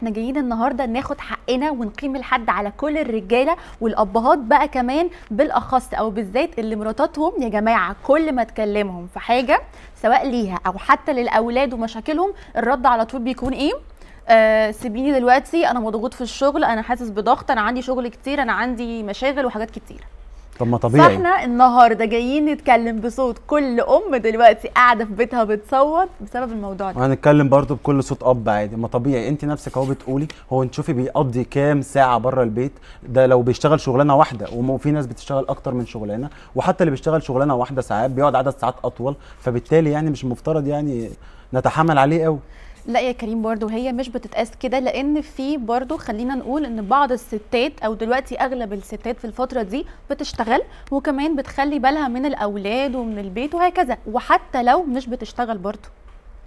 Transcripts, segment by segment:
احنا جايين النهارده ناخد حقنا ونقيم الحد على كل الرجاله والابهات بقى كمان بالاخص او بالذات اللي مراتاتهم يا جماعه كل ما تكلمهم في حاجه سواء ليها او حتى للاولاد ومشاكلهم الرد على طول بيكون ايه آه سيبيني دلوقتي انا مضغوط في الشغل انا حاسس بضغط انا عندي شغل كتير انا عندي مشاغل وحاجات كتير طب ما طبيعي فاحنا النهارده جايين نتكلم بصوت كل ام دلوقتي قاعده في بيتها بتصوت بسبب الموضوع ده وهنتكلم برضو بكل صوت اب عادي ما طبيعي انت نفسك اهو بتقولي هو انت شوفي بيقضي كام ساعه بره البيت ده لو بيشتغل شغلانه واحده وفي ناس بتشتغل اكتر من شغلانه وحتى اللي بيشتغل شغلانه واحده ساعات بيقعد عدد ساعات اطول فبالتالي يعني مش مفترض يعني نتحامل عليه قوي لا يا كريم برضو هي مش بتتقاس كده لان في برضو خلينا نقول ان بعض الستات او دلوقتي اغلب الستات في الفتره دي بتشتغل وكمان بتخلي بالها من الاولاد ومن البيت وهكذا وحتى لو مش بتشتغل برضو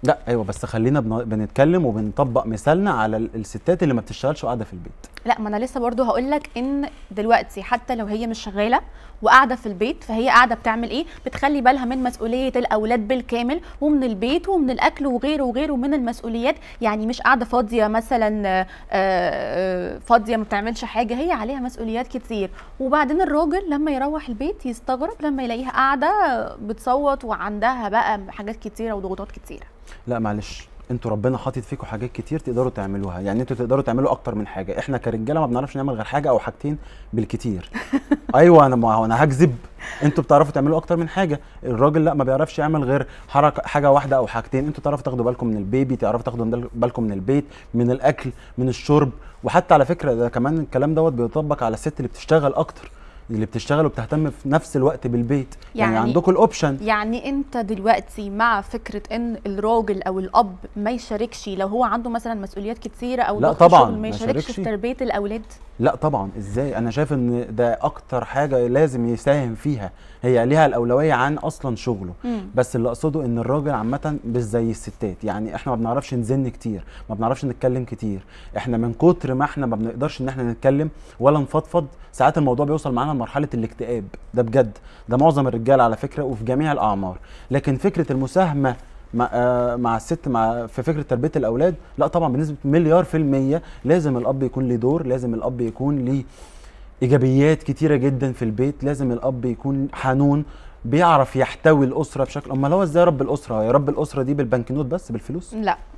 لا ايوه بس خلينا بنتكلم وبنطبق مثالنا على الستات اللي ما بتشتغلش وقاعده في البيت لا ما انا لسه برضو هقول لك ان دلوقتي حتى لو هي مش شغاله وقاعده في البيت فهي قاعده بتعمل ايه بتخلي بالها من مسؤوليه الاولاد بالكامل ومن البيت ومن الاكل وغيره وغيره من المسؤوليات يعني مش قاعده فاضيه مثلا آه، آه، فاضيه ما بتعملش حاجه هي عليها مسؤوليات كتير وبعدين الراجل لما يروح البيت يستغرب لما يلاقيها قاعده بتصوت وعندها بقى حاجات كتيره وضغوطات كتيره لا معلش انتوا ربنا حاطط فيكم حاجات كتير تقدروا تعملوها يعني انتوا تقدروا تعملوا اكتر من حاجه احنا كرجاله ما بنعرفش نعمل غير حاجه او حاجتين بالكتير ايوه انا ما انا هكذب انتوا بتعرفوا تعملوا اكتر من حاجه الراجل لا ما بيعرفش يعمل غير حركه حاجه واحده او حاجتين انتوا تعرفوا تاخدوا بالكم من البيبي تعرفوا تاخدوا بالكم من البيت من الاكل من الشرب وحتى على فكره ده كمان الكلام دوت بيطبق على الست اللي بتشتغل اكتر اللي بتشتغل وبتهتم في نفس الوقت بالبيت يعني, يعني عندكم الاوبشن يعني انت دلوقتي مع فكره ان الراجل او الاب ما يشاركش لو هو عنده مثلا مسؤوليات كتيره او لا طبعا ما يشاركش في تربيه الاولاد لا طبعا ازاي انا شايف ان ده اكتر حاجه لازم يساهم فيها هي ليها الاولويه عن اصلا شغله مم. بس اللي اقصده ان الراجل عامه مش زي الستات يعني احنا ما بنعرفش نزن كتير ما بنعرفش نتكلم كتير احنا من كتر ما احنا ما بنقدرش ان احنا نتكلم ولا نفضفض ساعات الموضوع بيوصل معانا مرحله الاكتئاب ده بجد ده معظم الرجال على فكره وفي جميع الاعمار لكن فكره المساهمه مع, آه مع الست مع في فكره تربيه الاولاد لا طبعا بنسبه مليار في الميه لازم الاب يكون ليه دور لازم الاب يكون ليه ايجابيات كتيره جدا في البيت لازم الاب يكون حنون بيعرف يحتوي الاسره بشكل امال هو ازاي رب الاسره يا رب الاسره دي بالبنك نوت بس بالفلوس لا